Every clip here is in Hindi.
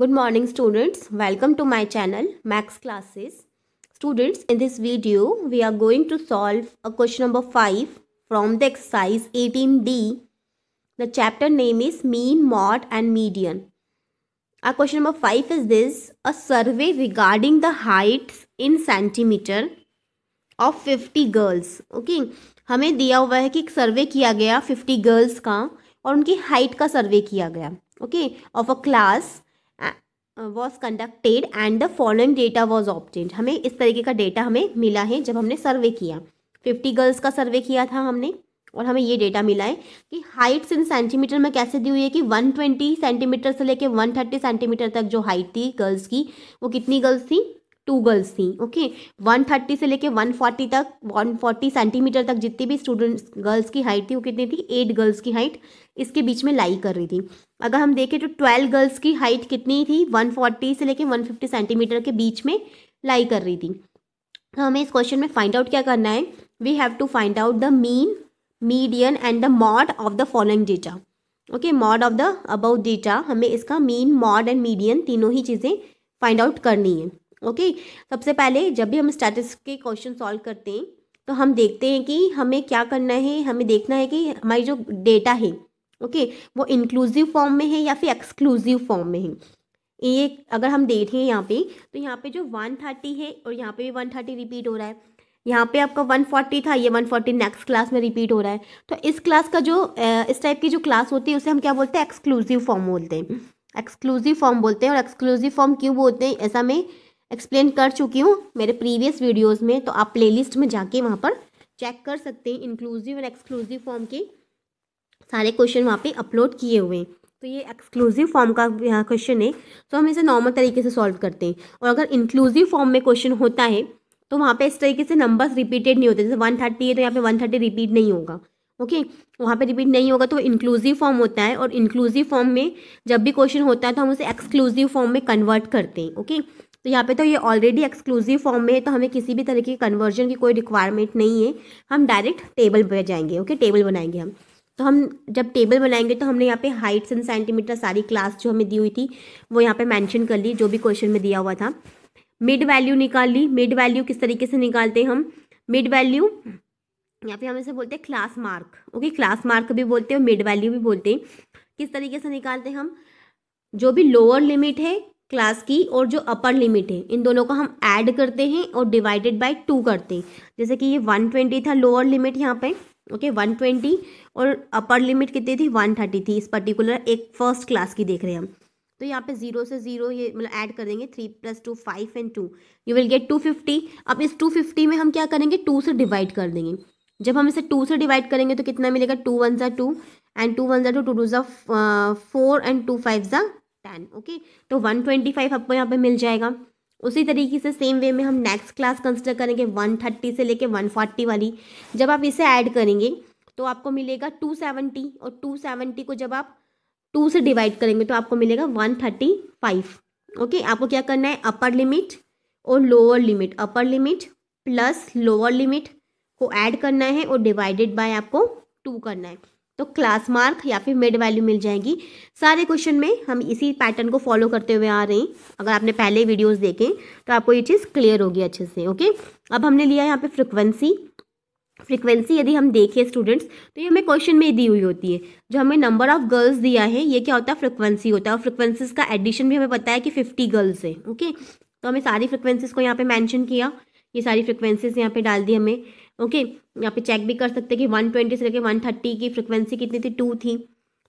Good morning students. Welcome to my channel Max Classes. Students, in this video, we are going to solve a question number 5 from the exercise 18D. The chapter name is Mean, Mod and Median. Our question number 5 is this. A survey regarding the heights in centimeter of 50 girls. Okay. हमें दिया हुआ है कि एक सर्वे किया गया 50 गर्ल्स का और उनकी हाइट का सर्वे किया गया okay of a class was conducted and the following data was obtained हमें इस तरीके का डेटा हमें मिला है जब हमने सर्वे किया फिफ्टी गर्ल्स का सर्वे किया था हमने और हमें ये डेटा मिला है कि हाइट्स इन सेंटीमीटर में कैसे दी हुई है कि 120 सेंटीमीटर से लेके 130 सेंटीमीटर तक जो हाइट थी गर्ल्स की वो कितनी गर्ल्स थी टू गर्ल्स थी ओके 130 से लेके 140 तक 140 सेंटीमीटर तक जितनी भी स्टूडेंट्स गर्ल्स की हाइट थी वो कितनी थी एट गर्ल्स की हाइट इसके बीच में लाई कर रही थी अगर हम देखें तो ट्वेल्व गर्ल्स की हाइट कितनी थी 140 से लेके 150 सेंटीमीटर के बीच में लाई कर रही थी तो हमें इस क्वेश्चन में फाइंड आउट क्या करना है we have to find out the mean median and the mode of the following data okay mode of the above data हमें इसका मीन मॉड एंड मीडियन तीनों ही चीज़ें फाइंड आउट करनी है ओके सबसे पहले जब भी हम स्टैटिस के क्वेश्चन सॉल्व करते हैं तो हम देखते हैं कि हमें क्या करना है हमें देखना है कि हमारी जो डेटा है ओके okay, वो इंक्लूसिव फॉर्म में है या फिर एक्सक्लूसिव फॉर्म में है ये अगर हम देखें यहाँ पे तो यहाँ पे जो वन थर्टी है और यहाँ पे भी वन थर्टी रिपीट हो रहा है यहाँ पे आपका वन फोर्टी था ये वन फोर्टी नेक्स्ट क्लास में रिपीट हो रहा है तो इस क्लास का जो इस टाइप की जो क्लास होती है उसे हम क्या बोलते हैं एक्सक्लूसिव फॉर्म बोलते हैं एक्सक्लूसिव फॉर्म बोलते हैं और एक्सक्लूसिव फॉर्म क्यों बोलते हैं ऐसा मैं एक्सप्लेन कर चुकी हूँ मेरे प्रीवियस वीडियोस में तो आप प्लेलिस्ट में जाके वहाँ पर चेक कर सकते हैं इंक्लूसिव और एक्सक्लूसिव फॉर्म के सारे क्वेश्चन वहाँ पे अपलोड किए हुए हैं तो ये एक्सक्लूसिव फॉर्म का यहाँ क्वेश्चन है तो हम इसे नॉर्मल तरीके से सॉल्व करते हैं और अगर इंक्लूसिव फॉर्म में क्वेश्चन होता है तो वहाँ पे इस तरीके से नंबर्स रिपीटेड नहीं होते जैसे वन थर्टी है तो यहाँ पे वन थर्टी रिपीट नहीं होगा ओके वहाँ पे रिपीट नहीं होगा तो इंक्लूसिव फॉर्म होता है और इंक्लूसिव फॉर्म में जब भी क्वेश्चन होता है तो हम उसे एक्सक्लूसिव फॉर्म में कन्वर्ट करते हैं ओके तो यहाँ पे तो ये ऑलरेडी एक्सक्लूसिव फॉर्म में है तो हमें किसी भी तरह की कन्वर्जन की कोई रिक्वायरमेंट नहीं है हम डायरेक्ट टेबल पर जाएंगे ओके टेबल बनाएंगे हम तो हम जब टेबल बनाएंगे तो हमने यहाँ पे हाइट्स एंड सेंटीमीटर सारी क्लास जो हमें दी हुई थी वो यहाँ पे मेंशन कर ली जो भी क्वेश्चन में दिया हुआ था मिड वैल्यू निकाल ली मिड वैल्यू किस तरीके से निकालते हैं हम मिड वैल्यू यहाँ पे हम इसे बोलते हैं class mark okay class mark भी बोलते हैं मिड वैल्यू भी बोलते हैं किस तरीके से निकालते हैं हम जो भी लोअर लिमिट है क्लास की और जो अपर लिमिट है इन दोनों को हम ऐड करते हैं और डिवाइडेड बाय टू करते हैं जैसे कि ये वन ट्वेंटी था लोअर लिमिट यहाँ पे ओके वन ट्वेंटी और अपर लिमिट कितनी थी वन थर्टी थी इस पर्टिकुलर एक फर्स्ट क्लास की देख रहे हैं हम तो यहाँ पे जीरो से जीरो ये मतलब ऐड कर देंगे three plus two five and two you will get two fifty अब इस टू फिफ्टी में हम क्या करेंगे टू से डिवाइड कर देंगे जब हम इसे टू से डिवाइड करेंगे तो कितना मिलेगा टू वन ज़ा टू एंड टू वन ज़ा टू टू टू ज़ा फोर एंड टू फाइव ज़ा टेन ओके तो वन ट्वेंटी फाइव आपको यहाँ पे मिल जाएगा उसी तरीके से सेम वे में हम नेक्स्ट क्लास कंसिडर करेंगे वन थर्टी से लेके वन फोर्टी वाली जब आप इसे ऐड करेंगे तो आपको मिलेगा टू सेवेंटी और टू सेवेंटी को जब आप टू से डिवाइड करेंगे तो आपको मिलेगा वन थर्टी फाइव ओके आपको क्या करना है अपर लिमिट और lower limit upper limit plus lower limit को ऐड करना है और डिवाइडेड बाय आपको टू करना है तो क्लास मार्क या फिर मिड वैल्यू मिल जाएगी सारे क्वेश्चन में हम इसी पैटर्न को फॉलो करते हुए आ रहे हैं अगर आपने पहले वीडियोस देखें तो आपको ये चीज़ क्लियर होगी अच्छे से ओके अब हमने लिया यहाँ पे फ्रिक्वेंसी फ्रिक्वेंसी यदि हम देखें स्टूडेंट्स तो ये हमें क्वेश्चन में दी हुई होती है जो हमें नंबर ऑफ गर्ल्स दिया है ये क्या होता है फ्रिक्वेंसी होता है और फ्रिक्वेंसीज का एडिशन भी हमें पता है कि फिफ्टी गर्ल्स है ओके तो हमें सारी फ्रिक्वेंसीज को यहाँ पे मैंशन किया ये सारी फ्रिक्वेंसीज यहाँ पे डाल दी हमें ओके यहाँ पे चेक भी कर सकते हैं कि ट्वेंटी से लेके थर्टी की फ्रिक्वेंसी कितनी थी टू थी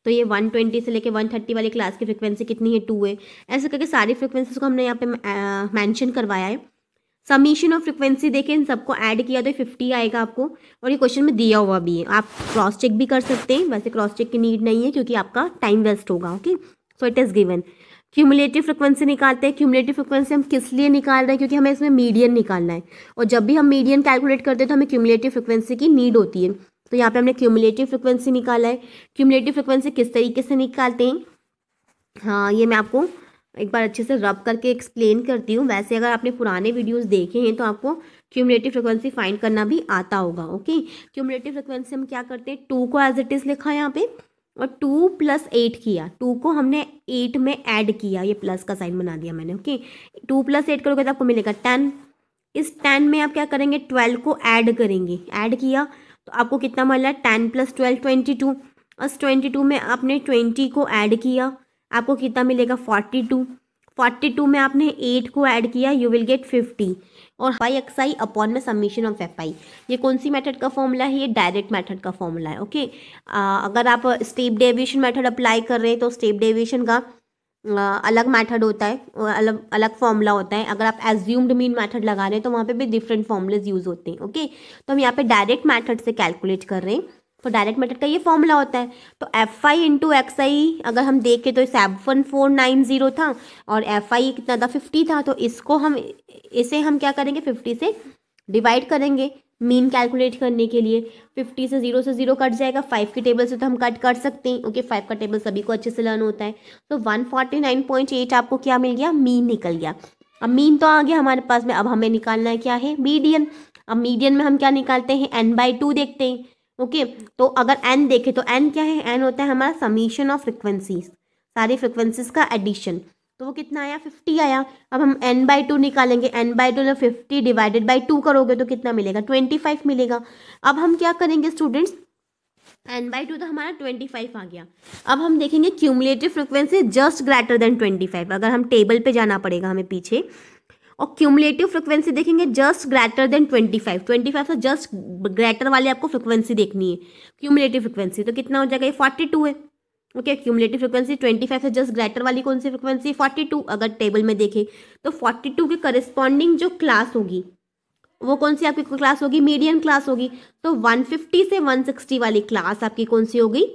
तो ये वन ट्वेंटी से लेके थर्टी वाली क्लास की फ्रिक्वेंसी कितनी है टू है ऐसे करके सारी फ्रिक्वेंसीज को हमने यहाँ पे मैंशन करवाया है समीशन ऑफ फ्रिक्वेंसी देखें इन सबको ऐड किया तो फिफ्टी आएगा आपको और ये क्वेश्चन में दिया हुआ भी है आप क्रॉस चेक भी कर सकते हैं वैसे क्रॉस चेक की नीड नहीं है क्योंकि आपका टाइम वेस्ट होगा okay so it is given cumulative frequency निकालते हैं क्यूमुलेटिव फ्रिक्वेंसी हम किस लिए निकाल रहे हैं क्योंकि हमें इसमें मीडियन निकालना है और जब भी हम मीडियन कैलकुलेट करते हैं तो हमें क्यूमुलेटिव फ्रिक्वेंसी की नीड होती है तो यहाँ पे हमने क्यूमुलेटिव फ्रिक्वेंसी निकाला है क्यूमुलेटिव फ्रिक्वेंसी किस तरीके से निकालते हैं हाँ ये मैं आपको एक बार अच्छे से रब करके एक्सप्लेन करती हूँ वैसे अगर आपने पुराने वीडियोस देखे हैं तो आपको क्यूमुलेटिव फ्रिक्वेंसी फाइंड करना भी आता होगा ओके क्यूमुलेटिव फ्रिक्वेंसी हम क्या करते हैं टू को एज इट इज़ लिखा है यहाँ पे और टू प्लस एट किया टू को हमने एट में ऐड किया ये प्लस का साइन बना दिया मैंने ओके टू प्लस एट करोगे तो आपको मिलेगा टेन इस टेन में आप क्या करेंगे ट्वेल्व को ऐड करेंगे ऐड किया तो आपको कितना मिला ten plus twelve twenty two और ट्वेंटी टू में आपने ट्वेंटी को ऐड किया आपको कितना मिलेगा फोर्टी टू फोर्टी टू में आपने एट को ऐड किया यू विल गेट फिफ्टी और फाई एक्स आई अपॉन में समीशन ऑफ एफ आई ये कौन सी मेथड का फॉर्मूला है ये डायरेक्ट मेथड का फॉर्मूला है ओके आ, अगर आप स्टेप डेविएशन मेथड अप्लाई कर रहे हैं तो स्टेप डेविएशन का आ, अलग मेथड होता है अलग अलग फॉर्मूला होता है अगर आप एज्यूम्ड मीन मेथड लगा रहे हैं तो वहाँ पे भी डिफरेंट फॉर्मूलेज यूज़ होते हैं ओके तो हम यहाँ पे डायरेक्ट मैथड से कैलकुलेट कर रहे हैं तो डायरेक्ट मेथड का ये फॉर्मूला होता है तो f i into x i अगर हम देखें तो सेवन फोर नाइन ज़ीरो था और एफ आई कितना था फिफ्टी था तो इसको हम इसे हम क्या करेंगे फिफ्टी से डिवाइड करेंगे मीन कैलकुलेट करने के लिए फिफ्टी से जीरो से जीरो कट जाएगा फाइव के टेबल से तो हम कट कर सकते हैं ओके फाइव का टेबल सभी को अच्छे से लर्न होता है तो one forty nine point eight आपको क्या मिल गया मीन निकल गया अब मीन तो आ गया हमारे पास में अब हमें निकालना क्या है मीडियन अब मीडियन में हम क्या निकालते हैं एन बाई टू देखते हैं ओके तो अगर एन देखें तो एन क्या है एन होता है हमारा समीशन ऑफ फ्रिक्वेंसीज सारी फ्रिक्वेंसीज का एडिशन तो वो कितना आया फिफ्टी आया अब हम एन बाई टू निकालेंगे n by two fifty divided by two करोगे तो कितना मिलेगा ट्वेंटी फाइव मिलेगा अब हम क्या करेंगे स्टूडेंट्स एन बाई टू तो हमारा ट्वेंटी फाइव आ गया अब हम देखेंगे cumulative frequency just greater than twenty five अगर हम टेबल पे जाना पड़ेगा हमें पीछे और क्यूमुलेटिव फ्रिक्वेंसी देखेंगे जस्ट ग्रेटर देन 25 25 से जस्ट ग्रेटर वाली आपको फ्रिक्वेंसी देखनी है क्यूमुलेटिव फ्रिक्वेंसी तो कितना हो जाएगा ये 42 है ओके क्यूमलेटिव फ्रिक्वेंसी 25 से जस्ट ग्रेटर वाली कौन सी फ्रिक्वेंसी 42 अगर टेबल में देखें तो 42 के करस्पॉन्डिंग जो क्लास होगी वो कौन सी आपकी क्लास होगी मीडियम क्लास होगी तो फिफ्टी से सिक्सटी वाली क्लास आपकी कौन सी होगी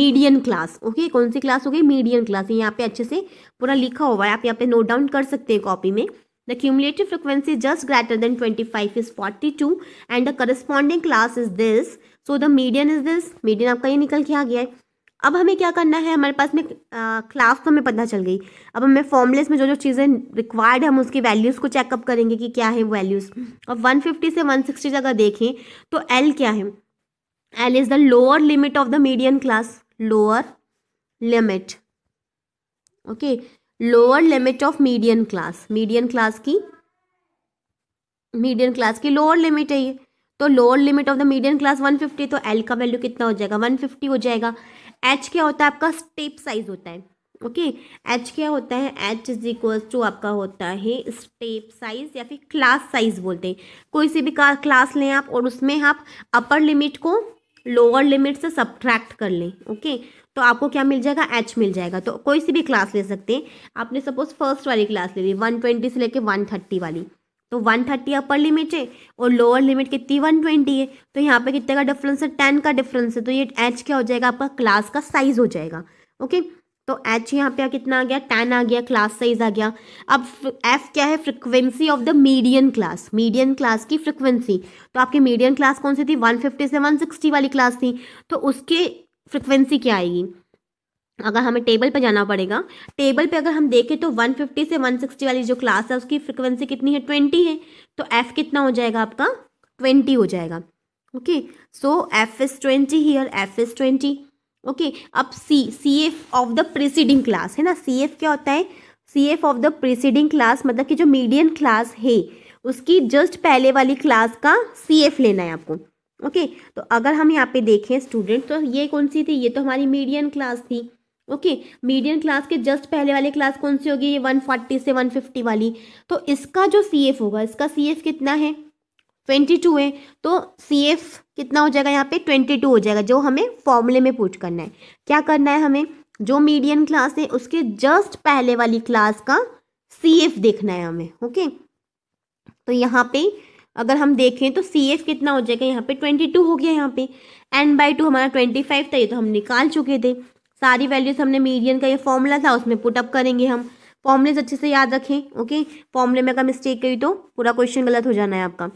मीडियम क्लास ओके कौन सी क्लास होगी मीडियम क्लास यहाँ पे अच्छे से पूरा लिखा हुआ है आप यहाँ पे नोट डाउन कर सकते हैं कॉपी में The cumulative frequency just greater than 25 is 42 and the corresponding class is this. So the median is this. Median आपका ये निकल के आ गया है अब हमें क्या करना है हमारे पास में क्लास तो हमें पता चल गई अब हमें फॉर्मुलेस में जो जो चीज़ें रिक्वायर्ड है हम उसकी वैल्यूज़ को चेकअप करेंगे कि क्या है वैल्यूज़ अब 150 से 160 सिक्सटी अगर देखें तो एल क्या है L is the lower limit of the median class lower limit okay okay? Lower limit of median class median class की मीडियन क्लास की लोअर लिमिट है ये तो lower limit of the medium class 150 तो एल का वैल्यू कितना हो जाएगा 150 हो जाएगा एच क्या होता है आपका स्टेप साइज होता है ओके एच क्या होता है एच इज इक्वल टू आपका होता है स्टेप साइज या फिर क्लास साइज बोलते हैं कोई सी भी क्लास लें आप और उसमें आप अपर लिमिट को लोअर लिमिट से सब्ट्रैक्ट कर लें ओके okay? तो आपको क्या मिल जाएगा एच मिल जाएगा तो कोई सी भी क्लास ले सकते हैं आपने सपोज फर्स्ट वाली क्लास ले ली वन ट्वेंटी से लेकर वन थर्टी वाली तो वन थर्टी अपर लिमिट है और लोअर लिमिट कितनी वन ट्वेंटी है तो यहाँ पे कितने का डिफरेंस है टेन का डिफरेंस है तो ये एच क्या हो जाएगा आपका क्लास का साइज हो जाएगा ओके तो एच यहाँ पे कितना आ गया टेन आ गया क्लास साइज आ गया अब एफ क्या है frequency of the median class median class की फ्रिक्वेंसी तो आपकी मीडियन क्लास कौन सी थी फिफ्टी से सिक्सटी वाली क्लास थी तो उसके फ्रिक्वेंसी क्या आएगी अगर हमें टेबल पर जाना पड़ेगा टेबल पे अगर हम देखें तो 150 से 160 वाली जो क्लास है उसकी फ्रिक्वेंसी कितनी है 20 है तो एफ़ कितना हो जाएगा आपका 20 हो जाएगा okay so f is twenty here f is twenty okay अब c c F of the preceding class है ना सी एफ क्या होता है C F of the preceding class मतलब कि जो मीडियम क्लास है उसकी जस्ट पहले वाली क्लास का सी एफ लेना है आपको ओके तो अगर हम यहाँ पे देखें स्टूडेंट तो ये कौन सी थी ये तो हमारी मीडियम क्लास थी ओके मीडियम क्लास के जस्ट पहले वाली क्लास कौन सी होगी ये 140 से 150 वाली तो इसका जो सी एफ होगा इसका सी एफ कितना है 22 है तो सी एफ कितना हो जाएगा यहाँ पे 22 हो जाएगा जो हमें फॉर्मूले में पूछ करना है क्या करना है हमें जो मीडियम क्लास है उसके जस्ट पहले वाली क्लास का सी एफ देखना है हमें ओके तो यहाँ पे अगर हम देखें तो सी एफ कितना हो जाएगा यहाँ पे ट्वेंटी टू हो गया यहाँ पे एन बाई टू हमारा ट्वेंटी फाइव था ये तो हम निकाल चुके थे सारी वैल्यूज हमने मीडियन का ये फॉर्मूला था उसमें पुटअप करेंगे हम फॉर्मूलेज अच्छे से याद रखें ओके फॉर्मूले में अगर मिस्टेक करी तो पूरा क्वेश्चन गलत हो जाना है आपका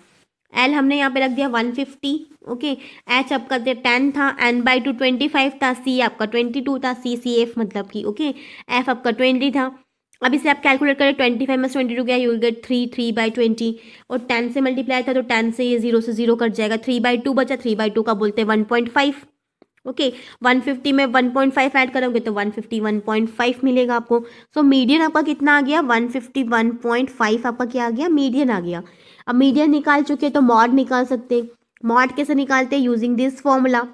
एल हमने यहाँ पे रख दिया वन फिफ्टी ओके एच आपका टेन था n by two twenty five था सी आपका ट्वेंटी टू था सी सी एफ मतलब कि ओके एफ आपका ट्वेंटी था अब इसे आप कैलकुलेट करें ट्वेंटी फाइव में ट्वेंटी टू गया you get three three by twenty और टेन से मल्टीप्लाई था तो टेन से ये जीरो से जीरो कट जाएगा थ्री बाई टू बचा थ्री बाई टू का बोलते हैं one point five okay one fifty में वन पॉइंट फाइव ऐड करोगे तो one fifty one point five मिलेगा आपको सो so, मीडियन आपका कितना आ गया one fifty one point five आपका क्या आ गया मीडियन आ गया अब मीडियन निकाल चुके हैं तो मॉड निकाल सकते हैं मॉड कैसे निकालते हैं यूजिंग दिस फॉर्मूला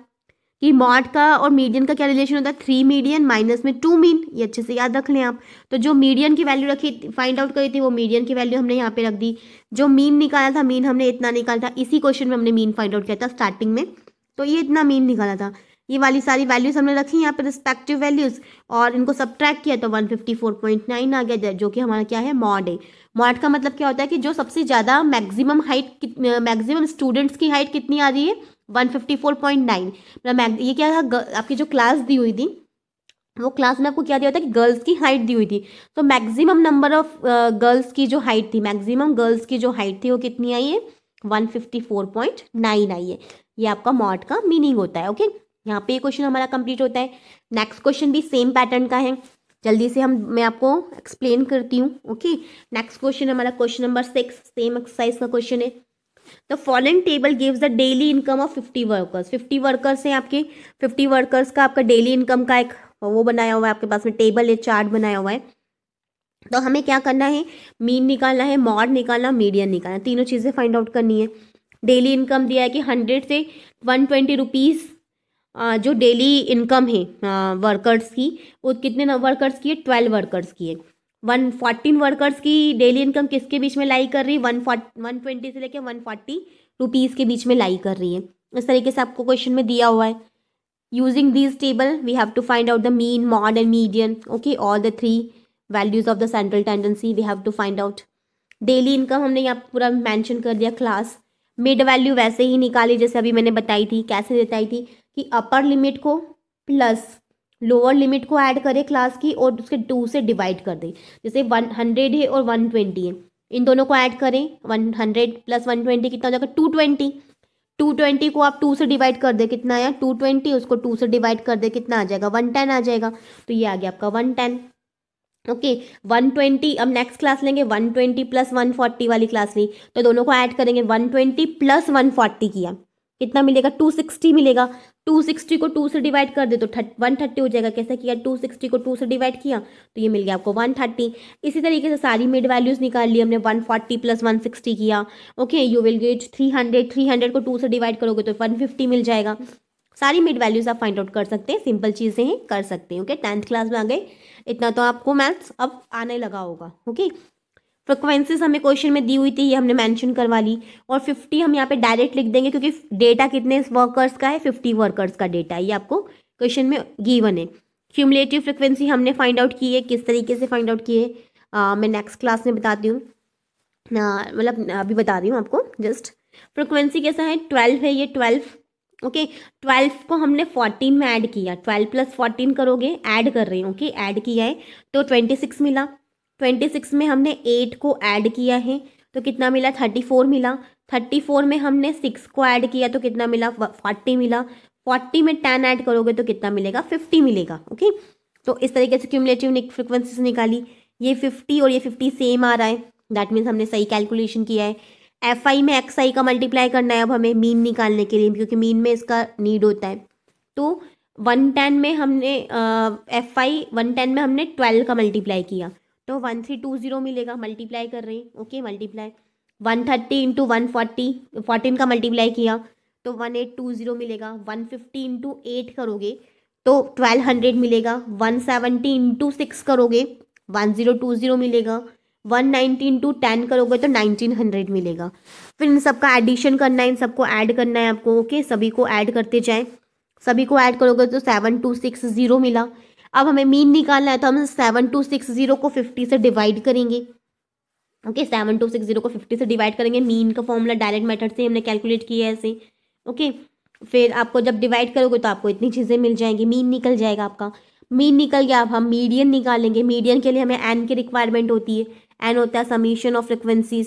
कि मॉड का और मीडियन का क्या रिलेशन होता है थ्री मीडियन माइनस में टू मीन ये अच्छे से याद रख लें आप तो जो मीडियन की वैल्यू रखी फाइंड आउट करी थी वो मीडियन की वैल्यू हमने यहाँ पे रख दी जो मीन निकाला था मीन हमने इतना निकाला था इसी क्वेश्चन में हमने मीन फाइंड आउट किया था स्टार्टिंग में तो ये इतना मीन निकाला था ये वाली सारी वैल्यूज हमने रखी यहाँ पे रिस्पेक्टिव वैल्यूज और इनको सब ट्रैक किया तो वन आ गया जो कि हमारा क्या है मॉड है मॉड का मतलब क्या होता है कि जो सबसे ज़्यादा मैक्सिमम हाइट मैक्सिमम स्टूडेंट्स की हाइट कितनी आ रही है 154.9 मतलब ये क्या था आपकी जो क्लास दी हुई थी वो क्लास में आपको क्या दिया था कि गर्ल्स की हाइट दी हुई थी तो मैक्सिमम नंबर ऑफ गर्ल्स की जो हाइट थी मैक्सिमम गर्ल्स की जो हाइट थी वो कितनी आई है 154.9 आई है ये आपका मॉट का मीनिंग होता है ओके यहाँ पे ये क्वेश्चन हमारा कंप्लीट होता है नेक्स्ट क्वेश्चन भी सेम पैटर्न का है जल्दी से हम मैं आपको एक्सप्लेन करती हूँ ओके नेक्स्ट क्वेश्चन हमारा question number six same exercise का क्वेश्चन है the following table gives the daily income of fifty workers fifty workers हैं आपके फिफ्टी वर्कर्स का आपका डेली इनकम का एक वो बनाया हुआ है आपके पास में टेबल या चार्ट बनाया हुआ है तो हमें क्या करना है मीन निकालना है मॉड निकालना मीडियम निकालना तीनों चीज़ें फाइंड आउट करनी है डेली इनकम दिया है कि हंड्रेड से वन ट्वेंटी रुपीज़ जो डेली इनकम है वर्कर्स की वो कितने वर्कर्स की है ट्वेल्व वर्कर्स की है वन फोर्टीन वर्कर्स की डेली इनकम किसके बीच में लाई कर रही है वन वन ट्वेंटी से लेकर वन फोर्टी रुपीज़ के बीच में लाई कर रही है इस तरीके से आपको क्वेश्चन में दिया हुआ है using this table we have to find out the mean mode and median okay all the three values of the central tendency we have to find out daily income हमने यहाँ पूरा मैंशन कर दिया क्लास मिड वैल्यू वैसे ही निकाली जैसे अभी मैंने बताई थी कैसे बताई थी कि अपर लिमिट को प्लस लोअर लिमिट को ऐड करें क्लास की और उसके टू से डिवाइड कर दें जैसे वन हंड्रेड है और वन ट्वेंटी है इन दोनों को ऐड करें one hundred plus one twenty कितना हो जाएगा टू ट्वेंटी टू ट्वेंटी को आप टू से डिवाइड कर दें कितना आया टू ट्वेंटी उसको टू से डिवाइड कर दे कितना आ जाएगा वन टेन आ जाएगा तो ये आ गया आपका one ten okay one twenty अब नेक्स्ट क्लास लेंगे one twenty plus one forty वाली क्लास ली तो दोनों को ऐड करेंगे one twenty plus one forty किया कितना मिलेगा टू सिक्सटी मिलेगा टू सिक्सटी को टू से डिवाइड कर दे तो वन थर्टी हो जाएगा कैसा किया टू सिक्सटी को टू से डिवाइड किया तो ये मिल गया आपको वन थर्टी इसी तरीके से सारी मिड वैल्यूज निकाल ली हमने one forty plus one sixty किया okay you will get three hundred three hundred को टू से डिवाइड करोगे तो वन फिफ्टी मिल जाएगा सारी मिड वैल्यूज आप फाइंड आउट कर सकते हैं सिंपल चीज़ें हैं कर सकते हैं ओके टेंथ क्लास में आ गए इतना तो आपको मैथ्स अब आने लगा होगा ओके फ्रिक्वेंसीज हमें क्वेश्चन में दी हुई थी ये हमने मेंशन करवा ली और 50 हम यहाँ पे डायरेक्ट लिख देंगे क्योंकि डेटा कितने वर्कर्स का है 50 वर्कर्स का डेटा है ये आपको क्वेश्चन में गिवन है क्यूमलेटिव फ्रिक्वेंसी हमने फाइंड आउट की है किस तरीके से फाइंड आउट की है मैं नेक्स्ट क्लास में बताती हूँ मतलब अभी बता रही हूँ आपको जस्ट फ्रिक्वेंसी कैसा है ट्वेल्व है ये ट्वेल्व ओके ट्वेल्व को हमने फोर्टीन में ऐड किया ट्वेल्व प्लस फोर्टीन करोगे ऐड कर रहे हैं ओके ऐड किया है तो ट्वेंटी सिक्स मिला ट्वेंटी सिक्स में हमने एट को ऐड किया है तो कितना मिला थर्टी फोर मिला थर्टी फोर में हमने सिक्स को ऐड किया तो कितना मिला फोर्टी मिला फोर्टी में टेन ऐड करोगे तो कितना मिलेगा फिफ्टी मिलेगा ओके तो इस तरीके से क्यूमलेटिव फ्रिक्वेंसीज निकाली ये फिफ्टी और ये फिफ्टी सेम आ रहा है दैट मीन्स हमने सही कैलकुलेशन किया है एफ आई में एक्स आई का मल्टीप्लाई करना है अब हमें मीन निकालने के लिए क्योंकि मीन में इसका नीड होता है तो वन टेन में हमने एफ आई वन टेन में हमने ट्वेल्व का मल्टीप्लाई किया तो वन थ्री टू जीरो मिलेगा मल्टीप्लाई कर रहे हैं okay multiply one thirty into one forty fourteen का मल्टीप्लाई किया तो वन एट टू ज़ीरो मिलेगा वन फिफ्टी इंटू एट करोगे तो ट्वेल्व हंड्रेड मिलेगा वन सेवेंटी इंटू सिक्स करोगे वन ज़ीरो टू ज़ीरो मिलेगा वन नाइन्टी इंटू टेन करोगे तो नाइनटीन हंड्रेड मिलेगा फिर इन सबका एडिशन करना है इन सबको ऐड करना है आपको ओके सभी को ऐड करते जाएँ सभी को ऐड करोगे तो सेवन टू सिक्स ज़ीरो मिला अब हमें मीन निकालना है तो हम सेवन टू सिक्स जीरो को फिफ्टी से डिवाइड करेंगे okay seven two six zero को फिफ्टी से डिवाइड करेंगे मीन का फॉर्मूला डायरेक्ट मेथड से हमने कैलकुलेट किया है ऐसे ओके फिर आपको जब डिवाइड करोगे तो आपको इतनी चीज़ें मिल जाएंगी मीन निकल जाएगा आपका मीन निकल गया अब हम मीडियन निकालेंगे मीडियन के लिए हमें एन की रिक्वायरमेंट होती है एन होता है समीशन ऑफ फ्रिक्वेंसीज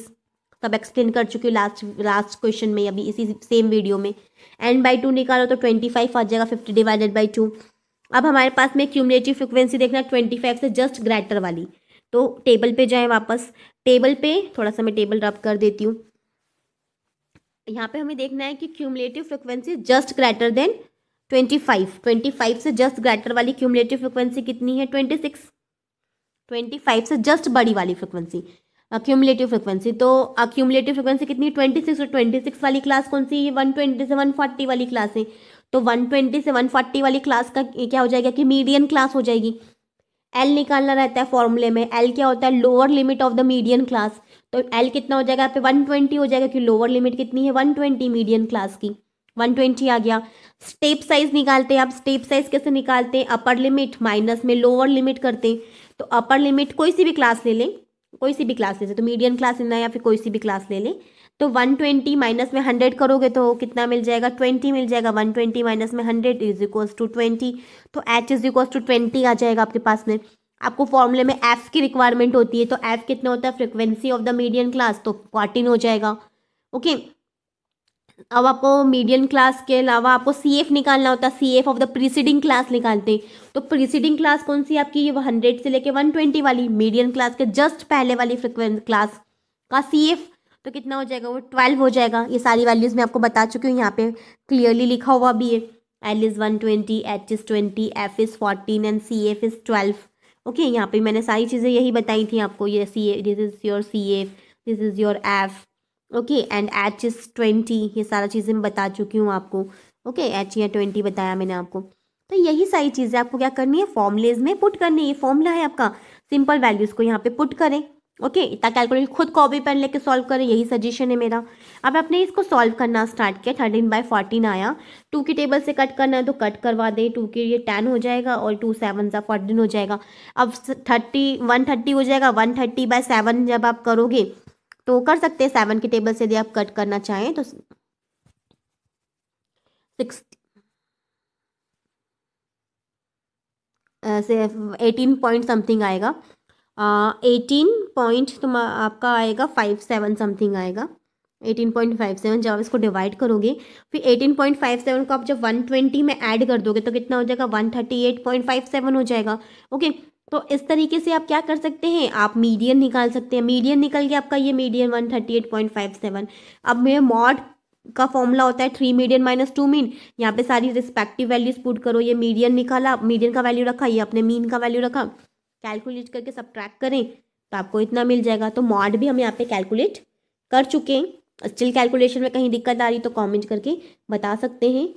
सब एक्सप्लेन कर चुकी हूँ लास्ट लास्ट क्वेश्चन में अभी इसी सेम वीडियो में एन बाई टू निकालो तो ट्वेंटी फाइव आ जाएगा फिफ्टी डिवाइडेड बाई टू अब हमारे पास में क्यूमलेटिव फ्रिक्वेंसी देखना ट्वेंटी फाइव से जस्ट ग्रेटर वाली तो टेबल पे जाएं वापस टेबल पे थोड़ा सा मैं टेबल रब कर देती हूँ यहाँ पे हमें देखना है कि cumulative frequency just greater than twenty five twenty five से जस्ट ग्रेटर वाली क्यूमलेटिव फ्रिक्वेंसी कितनी है ट्वेंटी सिक्स ट्वेंटी फाइव से जस्ट बड़ी वाली फ्रिक्वेंसी अक्यूमलेटिव फ्रिक्वेंसी तो अक्यूमलेटिव फ्रिक्वेंसी कितनी ट्वेंटी सिक्स और ट्वेंटी सिक्स वाली क्लास कौन सी है वन ट्वेंटी से वन फोर्टी वाली क्लास है तो 120 से 140 वाली क्लास का क्या हो जाएगा कि मीडियन क्लास हो जाएगी एल निकालना रहता है फॉर्मूले में एल क्या होता है lower limit of the median class तो एल कितना हो जाएगा आप वन ट्वेंटी हो जाएगा कि लोअर लिमिट कितनी है वन ट्वेंटी मीडियन क्लास की वन ट्वेंटी आ गया स्टेप साइज निकालते हैं आप स्टेप साइज कैसे निकालते हैं अपर लिमिट माइनस में लोअर लिमिट करते हैं तो अपर लिमिट कोई सी भी क्लास ले लें कोई सी भी क्लास ले लें तो मीडियम क्लास लेना या फिर कोई सी भी क्लास ले लें तो 120 माइनस में हंड्रेड करोगे तो कितना मिल जाएगा 20 मिल जाएगा 120 माइनस में hundred is equals to twenty तो H is equals to twenty आ जाएगा आपके पास में आपको फॉर्मूले में एफ की रिक्वायरमेंट होती है तो एफ कितना होता है frequency of the medium class तो क्वार्टिन हो जाएगा ओके okay. अब आपको मीडियम क्लास के अलावा आपको सी एफ निकालना होता है C F of the preceding class निकालते हैं तो प्रीसीडिंग क्लास कौन सी आपकी ये हंड्रेड से लेके वन ट्वेंटी वाली मीडियम क्लास के जस्ट पहले वाली फ्रिक्वेंस क्लास का सी एफ तो कितना हो जाएगा वो ट्वेल्व हो जाएगा ये सारी वैल्यूज़ मैं आपको बता चुकी हूँ यहाँ पे क्लियरली लिखा हुआ भी है L is one twenty H is twenty F is fourteen and C F is twelve okay यहाँ पे मैंने सारी चीज़ें यही बताई थी आपको ये C A this is your C F this is your F okay and H is twenty ये सारा चीज़ें मैं बता चुकी हूँ आपको ओके एच या ट्वेंटी बताया मैंने आपको तो यही सारी चीज़ें आपको क्या करनी है फॉर्मलेज में पुट करनी है ये फॉर्मला है आपका सिंपल वैल्यूज़ को यहाँ पे पुट करें ओके इतना कैलकुलेशन खुद कॉपी पेन लेके सॉल्व करें यही सजेशन है मेरा अब आपने इसको सॉल्व करना स्टार्ट किया थर्टीन बाई फोर्टीन आया टू की टेबल से कट करना है तो कट करवा दें टू के ये टेन हो जाएगा और टू सेवन सा फोर्टीन हो जाएगा अब थर्टी वन थर्टी हो जाएगा वन थर्टी बाय सेवन जब आप करोगे तो कर सकते हैं सेवन के टेबल से यदि आप कट करना चाहें तो सिक्स एटीन पॉइंट समथिंग आएगा एटीन uh, पॉइंट तुम आपका आएगा फाइव सेवन समथिंग आएगा एटीन पॉइंट फाइव सेवन जब आप इसको डिवाइड करोगे फिर एटीन पॉइंट फाइव सेवन को आप जब वन ट्वेंटी में ऐड कर दोगे तो कितना हो जाएगा one thirty eight point five seven हो जाएगा ओके तो इस तरीके से आप क्या कर सकते हैं आप मीडियन निकाल सकते हैं मीडियन निकल के आपका ये median one thirty eight point five seven अब मेरे मॉड का फॉर्मूला होता है three median minus two mean यहाँ पे सारी रिस्पेक्टिव वैल्यूज पुट करो ये मीडियन निकाला मीडियन का वैल्यू रखा ये अपने मीन का वैल्यू रखा कैलकुलेट करके सब करें तो आपको इतना मिल जाएगा तो मॉड भी हम यहाँ पे कैलकुलेट कर चुके हैं स्टिल कैलकुलेशन में कहीं दिक्कत आ रही तो कमेंट करके बता सकते हैं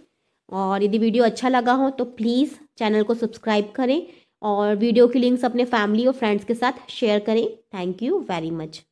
और यदि वीडियो अच्छा लगा हो तो प्लीज़ चैनल को सब्सक्राइब करें और वीडियो की लिंक्स अपने फैमिली और फ्रेंड्स के साथ शेयर करें थैंक यू वेरी मच